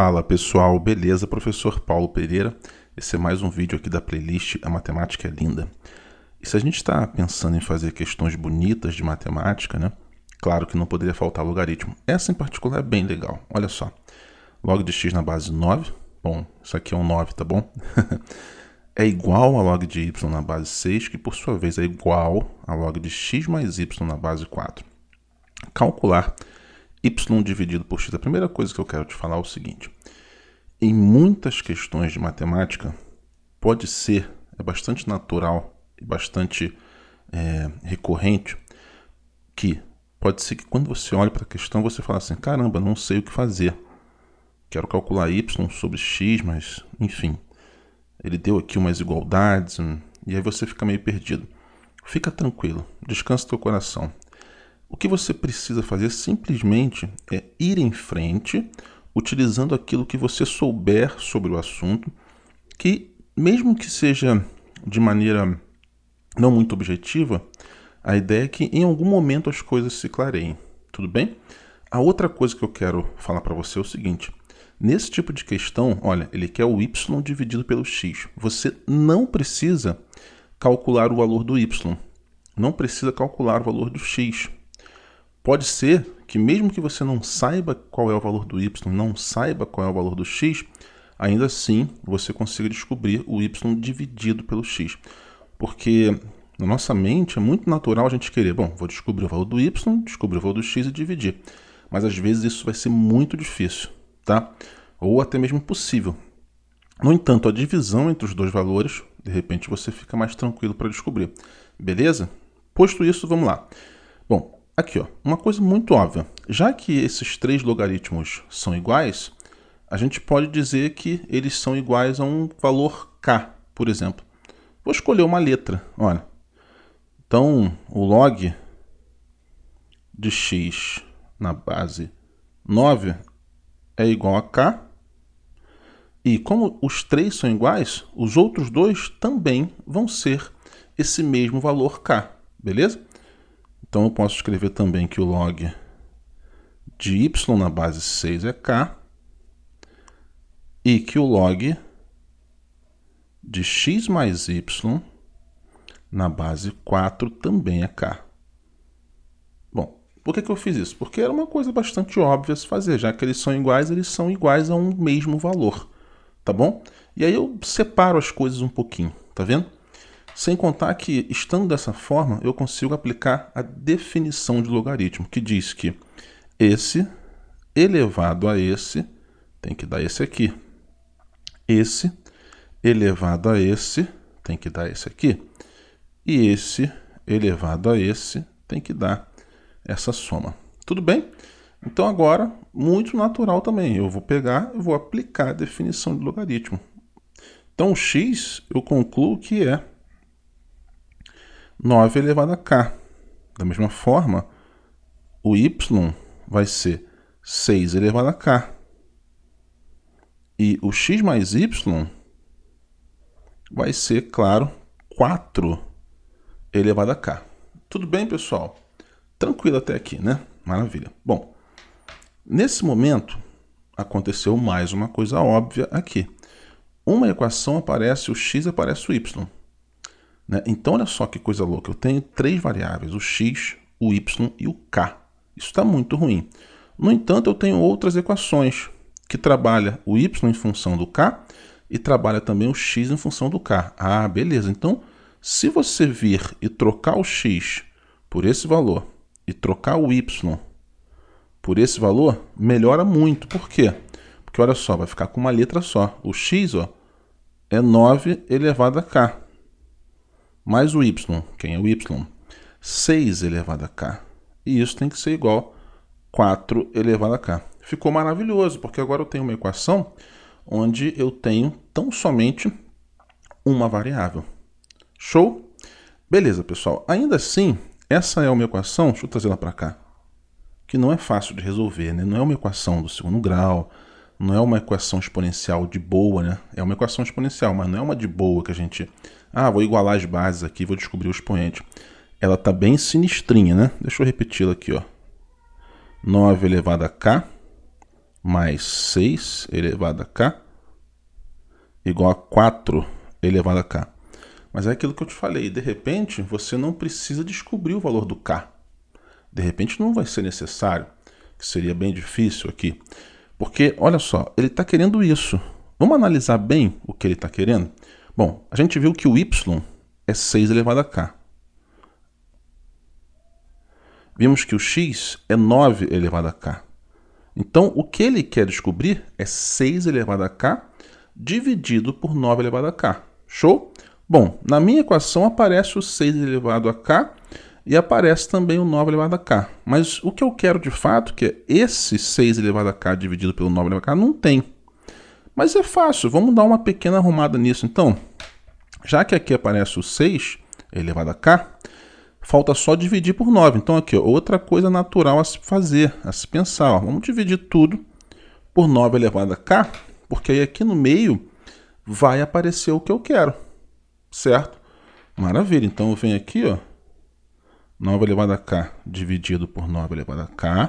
Fala pessoal, beleza? Professor Paulo Pereira. Esse é mais um vídeo aqui da playlist A Matemática é Linda. E se a gente está pensando em fazer questões bonitas de matemática, né? Claro que não poderia faltar logaritmo. Essa em particular é bem legal. Olha só. Log de x na base 9. Bom, isso aqui é um 9, tá bom? é igual a log de y na base 6, que por sua vez é igual a log de x mais y na base 4. Calcular y dividido por x. A primeira coisa que eu quero te falar é o seguinte: em muitas questões de matemática, pode ser, é bastante natural e bastante é, recorrente, que pode ser que quando você olha para a questão você fale assim: caramba, não sei o que fazer. Quero calcular y sobre x, mas enfim, ele deu aqui umas igualdades hum, e aí você fica meio perdido. Fica tranquilo, descansa teu coração. O que você precisa fazer simplesmente é ir em frente, utilizando aquilo que você souber sobre o assunto, que, mesmo que seja de maneira não muito objetiva, a ideia é que em algum momento as coisas se clareiem, tudo bem? A outra coisa que eu quero falar para você é o seguinte: nesse tipo de questão, olha, ele quer o y dividido pelo x. Você não precisa calcular o valor do y, não precisa calcular o valor do x. Pode ser que mesmo que você não saiba qual é o valor do y, não saiba qual é o valor do x, ainda assim você consiga descobrir o y dividido pelo x. Porque na nossa mente é muito natural a gente querer, bom, vou descobrir o valor do y, descobrir o valor do x e dividir. Mas às vezes isso vai ser muito difícil, tá? Ou até mesmo impossível. No entanto, a divisão entre os dois valores, de repente você fica mais tranquilo para descobrir. Beleza? Posto isso, vamos lá. Bom, Aqui, ó, uma coisa muito óbvia. Já que esses três logaritmos são iguais, a gente pode dizer que eles são iguais a um valor k, por exemplo. Vou escolher uma letra, olha. Então, o log de x na base 9 é igual a k. E como os três são iguais, os outros dois também vão ser esse mesmo valor k, beleza? Então eu posso escrever também que o log de y na base 6 é k e que o log de x mais y na base 4 também é k. Bom, por que, que eu fiz isso? Porque era uma coisa bastante óbvia se fazer, já que eles são iguais, eles são iguais a um mesmo valor, tá bom? E aí eu separo as coisas um pouquinho, tá vendo? Sem contar que, estando dessa forma, eu consigo aplicar a definição de logaritmo, que diz que esse elevado a esse tem que dar esse aqui. Esse elevado a esse tem que dar esse aqui. E esse elevado a esse tem que dar essa soma. Tudo bem? Então agora, muito natural também, eu vou pegar e vou aplicar a definição de logaritmo. Então x eu concluo que é 9 elevado a k. Da mesma forma, o y vai ser 6 elevado a k. E o x mais y vai ser, claro, 4 elevado a k. Tudo bem, pessoal? Tranquilo até aqui, né? Maravilha. Bom, nesse momento aconteceu mais uma coisa óbvia aqui. Uma equação aparece o x aparece o y. Né? Então, olha só que coisa louca. Eu tenho três variáveis, o x, o y e o k. Isso está muito ruim. No entanto, eu tenho outras equações que trabalha o y em função do k e trabalha também o x em função do k. Ah, beleza. Então, se você vir e trocar o x por esse valor e trocar o y por esse valor, melhora muito. Por quê? Porque olha só, vai ficar com uma letra só. O x ó, é 9 elevado a k mais o y. Quem é o y? 6 elevado a k. E isso tem que ser igual a 4 elevado a k. Ficou maravilhoso, porque agora eu tenho uma equação onde eu tenho tão somente uma variável. Show? Beleza, pessoal. Ainda assim, essa é uma equação, deixa eu trazer ela para cá, que não é fácil de resolver, né? Não é uma equação do segundo grau, não é uma equação exponencial de boa, né? É uma equação exponencial, mas não é uma de boa que a gente ah, vou igualar as bases aqui, vou descobrir o expoente. Ela está bem sinistrinha, né? Deixa eu repeti-la aqui, ó. 9 elevado a k mais 6 elevado a k igual a 4 elevado a k. Mas é aquilo que eu te falei, de repente você não precisa descobrir o valor do k. De repente não vai ser necessário, que seria bem difícil aqui. Porque, olha só, ele está querendo isso. Vamos analisar bem o que ele está querendo? Bom, a gente viu que o y é 6 elevado a k. Vimos que o x é 9 elevado a k. Então, o que ele quer descobrir é 6 elevado a k dividido por 9 elevado a k. Show? Bom, na minha equação aparece o 6 elevado a k e aparece também o 9 elevado a k. Mas o que eu quero de fato, que é esse 6 elevado a k dividido pelo 9 elevado a k, não tem. Mas é fácil, vamos dar uma pequena arrumada nisso então. Já que aqui aparece o 6 elevado a k, falta só dividir por 9. Então aqui, ó, outra coisa natural a se fazer, a se pensar. Ó. Vamos dividir tudo por 9 elevado a k, porque aí aqui no meio vai aparecer o que eu quero, certo? Maravilha, então eu venho aqui, ó, 9 elevado a k dividido por 9 elevado a k,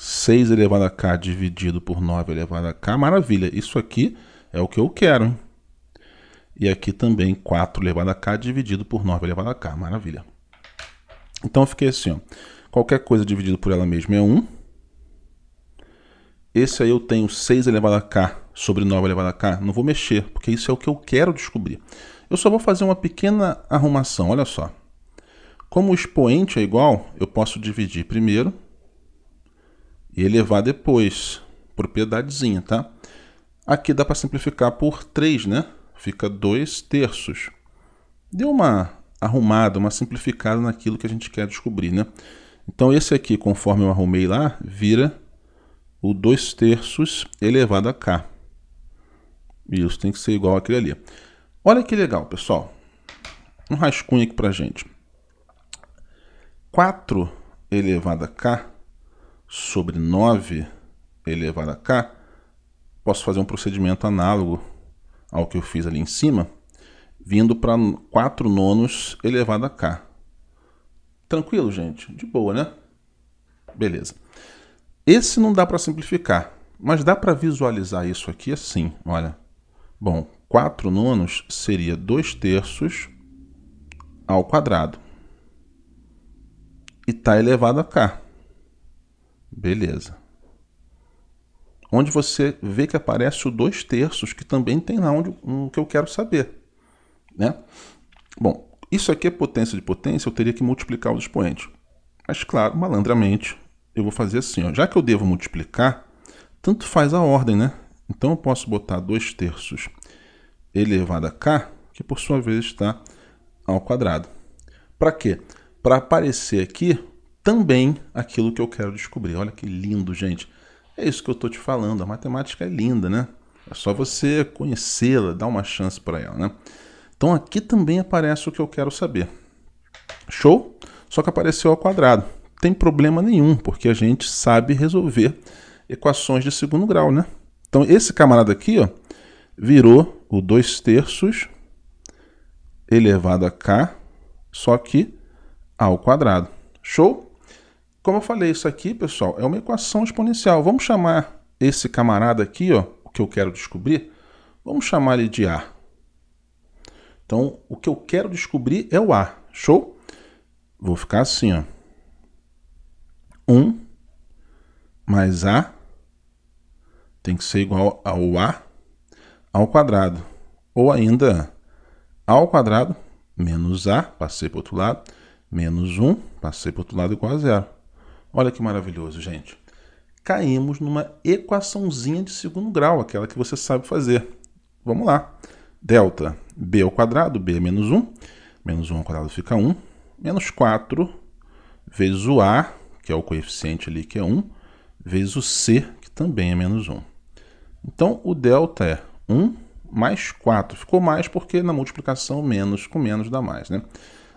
6 elevado a k dividido por 9 elevado a k, maravilha. Isso aqui é o que eu quero. E aqui também 4 elevado a k dividido por 9 elevado a k, maravilha. Então eu fiquei assim, ó. qualquer coisa dividido por ela mesma é 1. Esse aí eu tenho 6 elevado a k sobre 9 elevado a k, não vou mexer, porque isso é o que eu quero descobrir. Eu só vou fazer uma pequena arrumação, olha só. Como o expoente é igual, eu posso dividir primeiro e elevar depois. Propriedadezinha, tá? Aqui dá para simplificar por 3, né? Fica 2 terços. Deu uma arrumada, uma simplificada naquilo que a gente quer descobrir, né? Então esse aqui, conforme eu arrumei lá, vira o 2 terços elevado a k. Isso tem que ser igual àquele ali. Olha que legal, pessoal. Um rascunho aqui pra gente. 4 elevado a k sobre 9 elevado a k, posso fazer um procedimento análogo ao que eu fiz ali em cima, vindo para 4 nonos elevado a k. Tranquilo, gente? De boa, né? Beleza. Esse não dá para simplificar, mas dá para visualizar isso aqui assim, olha. Bom, 4 nonos seria 2 terços ao quadrado. E está elevado a k. Beleza. Onde você vê que aparece o dois terços, que também tem lá onde, um, que eu quero saber. Né? Bom, isso aqui é potência de potência, eu teria que multiplicar os expoentes. Mas claro, malandramente, eu vou fazer assim. Ó. Já que eu devo multiplicar, tanto faz a ordem, né? Então eu posso botar 2 terços elevado a k, que por sua vez está ao quadrado. Para quê? Para aparecer aqui também aquilo que eu quero descobrir. Olha que lindo, gente. É isso que eu estou te falando. A matemática é linda, né? É só você conhecê-la, dar uma chance para ela, né? Então aqui também aparece o que eu quero saber. Show? Só que apareceu ao quadrado. Tem problema nenhum, porque a gente sabe resolver equações de segundo grau, né? Então esse camarada aqui, ó, virou o 2 terços elevado a k, só que ao quadrado. Show? Como eu falei, isso aqui, pessoal, é uma equação exponencial. Vamos chamar esse camarada aqui, ó, o que eu quero descobrir, vamos chamar ele de A. Então, o que eu quero descobrir é o A. Show? Vou ficar assim, ó. 1 mais A tem que ser igual ao A ao quadrado. Ou ainda, A ao quadrado menos A, passei para o outro lado, menos 1, passei para o outro lado igual a zero. Olha que maravilhoso, gente. Caímos numa equaçãozinha de segundo grau, aquela que você sabe fazer. Vamos lá. Delta b ao quadrado, b é menos 1. Menos 1 ao quadrado fica 1. Menos 4 vezes o a, que é o coeficiente ali que é 1, vezes o c, que também é menos 1. Então, o delta é 1 mais 4. Ficou mais porque na multiplicação menos com menos dá mais, né?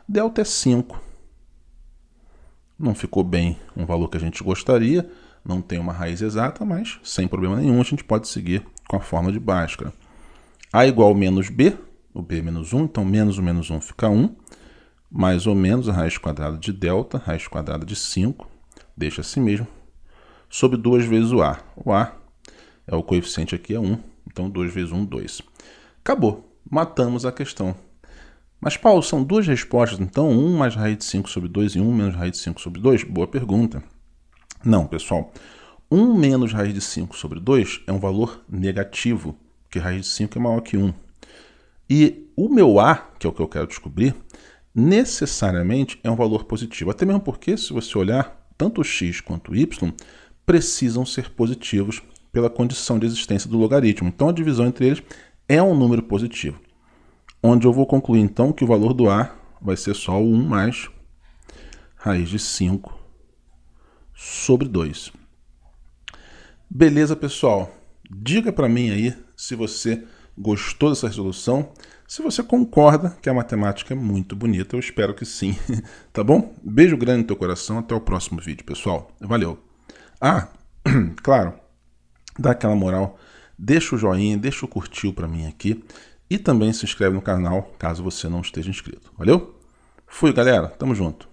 Delta é 5 não ficou bem um valor que a gente gostaria, não tem uma raiz exata, mas sem problema nenhum a gente pode seguir com a forma de Bhaskara. A igual menos b, o b menos 1, então menos o menos 1 fica 1, mais ou menos a raiz quadrada de delta, raiz quadrada de 5, deixa assim mesmo, sobre 2 vezes o a. O a é o coeficiente aqui é 1, então 2 vezes 1, 2. Acabou, matamos a questão. Mas, Paulo, são duas respostas, então 1 mais raiz de 5 sobre 2 e 1 menos raiz de 5 sobre 2? Boa pergunta. Não, pessoal. 1 menos raiz de 5 sobre 2 é um valor negativo, porque raiz de 5 é maior que 1. E o meu A, que é o que eu quero descobrir, necessariamente é um valor positivo. Até mesmo porque, se você olhar, tanto o x quanto o y precisam ser positivos pela condição de existência do logaritmo. Então, a divisão entre eles é um número positivo onde eu vou concluir então que o valor do A vai ser só o 1 mais raiz de 5 sobre 2. Beleza, pessoal? Diga para mim aí se você gostou dessa resolução, se você concorda que a matemática é muito bonita, eu espero que sim, tá bom? Beijo grande no teu coração, até o próximo vídeo, pessoal. Valeu! Ah, claro, dá aquela moral, deixa o joinha, deixa o curtiu para mim aqui, e também se inscreve no canal caso você não esteja inscrito. Valeu? Fui, galera. Tamo junto.